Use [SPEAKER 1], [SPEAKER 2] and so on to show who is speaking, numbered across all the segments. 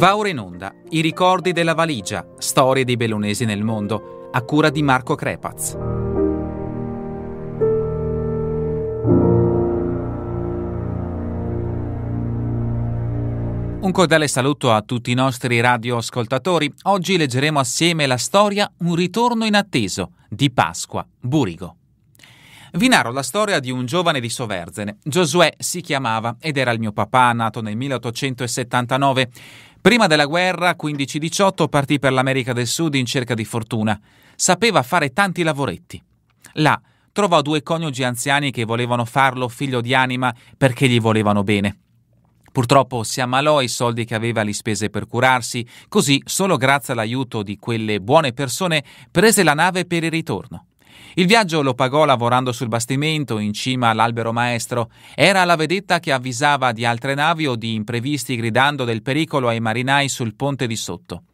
[SPEAKER 1] Va ora in onda I ricordi della valigia, storie dei bellunesi nel mondo, a cura di Marco Crepaz. Un cordiale saluto a tutti i nostri radioascoltatori. Oggi leggeremo assieme la storia Un ritorno inatteso di Pasqua Burigo. Vi narro la storia di un giovane di Soverzene. Giosuè si chiamava ed era il mio papà, nato nel 1879. Prima della guerra, 15-18, partì per l'America del Sud in cerca di fortuna. Sapeva fare tanti lavoretti. Là trovò due coniugi anziani che volevano farlo figlio di anima perché gli volevano bene. Purtroppo si ammalò i soldi che aveva li spese per curarsi, così solo grazie all'aiuto di quelle buone persone prese la nave per il ritorno. Il viaggio lo pagò lavorando sul bastimento in cima all'albero maestro. Era la vedetta che avvisava di altre navi o di imprevisti gridando del pericolo ai marinai sul ponte di sotto.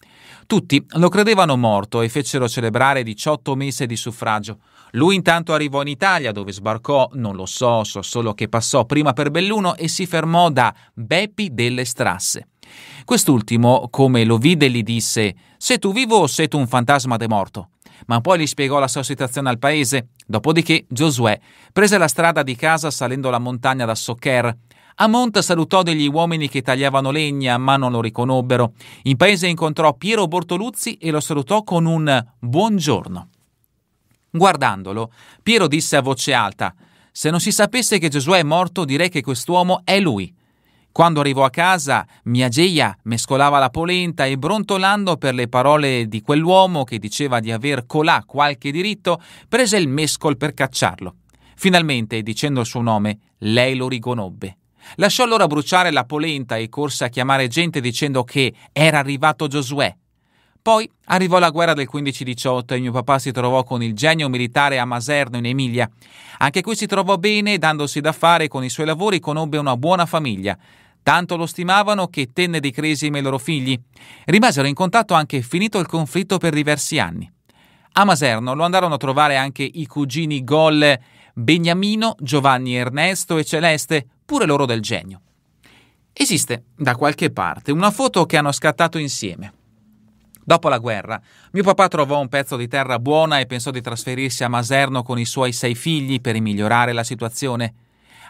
[SPEAKER 1] Tutti lo credevano morto e fecero celebrare 18 mesi di suffragio. Lui intanto arrivò in Italia dove sbarcò, non lo so, so solo che passò prima per Belluno e si fermò da Beppi delle Strasse. Quest'ultimo, come lo vide, gli disse: Se tu vivo, o sei tu un fantasma de morto ma poi gli spiegò la sua situazione al paese. Dopodiché Giosuè prese la strada di casa salendo la montagna da Soccer. A Monte salutò degli uomini che tagliavano legna, ma non lo riconobbero. In paese incontrò Piero Bortoluzzi e lo salutò con un buongiorno. Guardandolo, Piero disse a voce alta: Se non si sapesse che Giosuè è morto, direi che quest'uomo è lui. Quando arrivò a casa, mia Geia mescolava la polenta e brontolando per le parole di quell'uomo che diceva di aver colà qualche diritto, prese il mescol per cacciarlo. Finalmente, dicendo il suo nome, lei lo riconobbe. Lasciò allora bruciare la polenta e corse a chiamare gente dicendo che era arrivato Giosuè. Poi arrivò la guerra del 15-18 e mio papà si trovò con il genio militare a Maserno in Emilia. Anche qui si trovò bene, dandosi da fare con i suoi lavori, conobbe una buona famiglia. Tanto lo stimavano che tenne di cresimi i loro figli. Rimasero in contatto anche finito il conflitto per diversi anni. A Maserno lo andarono a trovare anche i cugini Gol Beniamino, Giovanni Ernesto e Celeste, pure loro del genio. Esiste da qualche parte una foto che hanno scattato insieme. Dopo la guerra, mio papà trovò un pezzo di terra buona e pensò di trasferirsi a Maserno con i suoi sei figli per migliorare la situazione.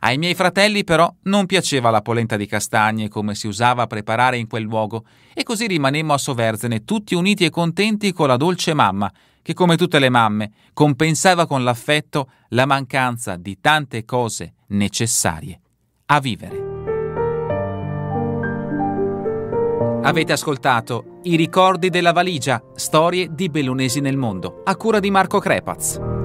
[SPEAKER 1] Ai miei fratelli però non piaceva la polenta di castagne come si usava a preparare in quel luogo e così rimanemmo a Soverzene tutti uniti e contenti con la dolce mamma che come tutte le mamme compensava con l'affetto la mancanza di tante cose necessarie a vivere. Avete ascoltato I ricordi della valigia, storie di bellunesi nel mondo, a cura di Marco Crepaz.